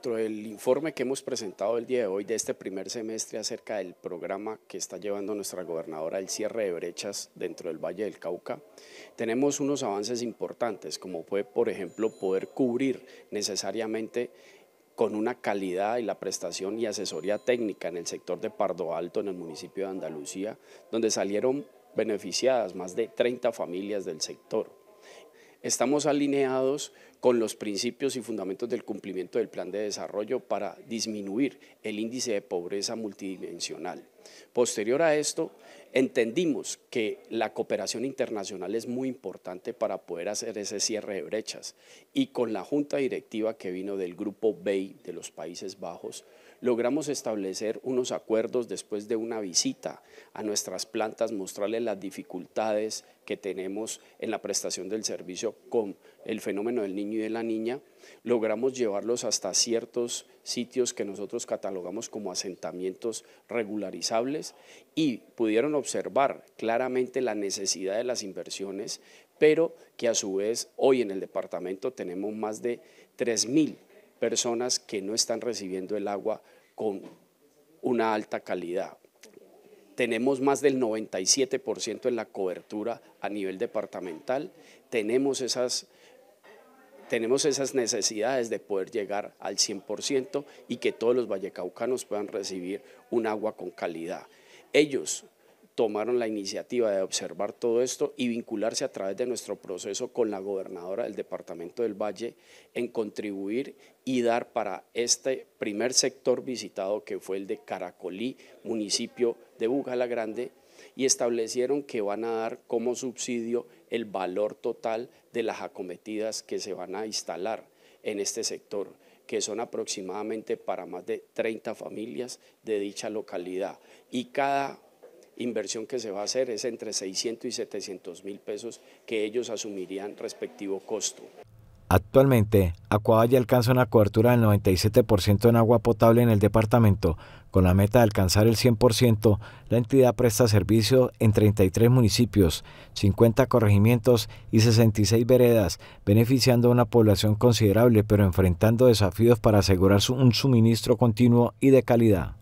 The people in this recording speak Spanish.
dentro del informe que hemos presentado el día de hoy de este primer semestre acerca del programa que está llevando nuestra gobernadora el cierre de brechas dentro del Valle del Cauca, tenemos unos avances importantes, como fue, por ejemplo, poder cubrir necesariamente con una calidad y la prestación y asesoría técnica en el sector de Pardo Alto, en el municipio de Andalucía, donde salieron beneficiadas más de 30 familias del sector estamos alineados con los principios y fundamentos del cumplimiento del plan de desarrollo para disminuir el índice de pobreza multidimensional. Posterior a esto, entendimos que la cooperación internacional es muy importante para poder hacer ese cierre de brechas y con la junta directiva que vino del grupo BEI de los Países Bajos, logramos establecer unos acuerdos después de una visita a nuestras plantas, mostrarles las dificultades que tenemos en la prestación del servicio con el fenómeno del niño y de la niña. Logramos llevarlos hasta ciertos sitios que nosotros catalogamos como asentamientos regularizables y pudieron observar claramente la necesidad de las inversiones, pero que a su vez hoy en el departamento tenemos más de 3.000 personas que no están recibiendo el agua con una alta calidad. Tenemos más del 97% en la cobertura a nivel departamental. Tenemos esas, tenemos esas necesidades de poder llegar al 100% y que todos los vallecaucanos puedan recibir un agua con calidad. Ellos tomaron la iniciativa de observar todo esto y vincularse a través de nuestro proceso con la gobernadora del departamento del Valle en contribuir y dar para este primer sector visitado que fue el de Caracolí, municipio de Bujala Grande, y establecieron que van a dar como subsidio el valor total de las acometidas que se van a instalar en este sector que son aproximadamente para más de 30 familias de dicha localidad y cada inversión que se va a hacer es entre 600 y 700 mil pesos que ellos asumirían respectivo costo. Actualmente, Acuabaya alcanza una cobertura del 97% en agua potable en el departamento. Con la meta de alcanzar el 100%, la entidad presta servicio en 33 municipios, 50 corregimientos y 66 veredas, beneficiando a una población considerable pero enfrentando desafíos para asegurar un suministro continuo y de calidad.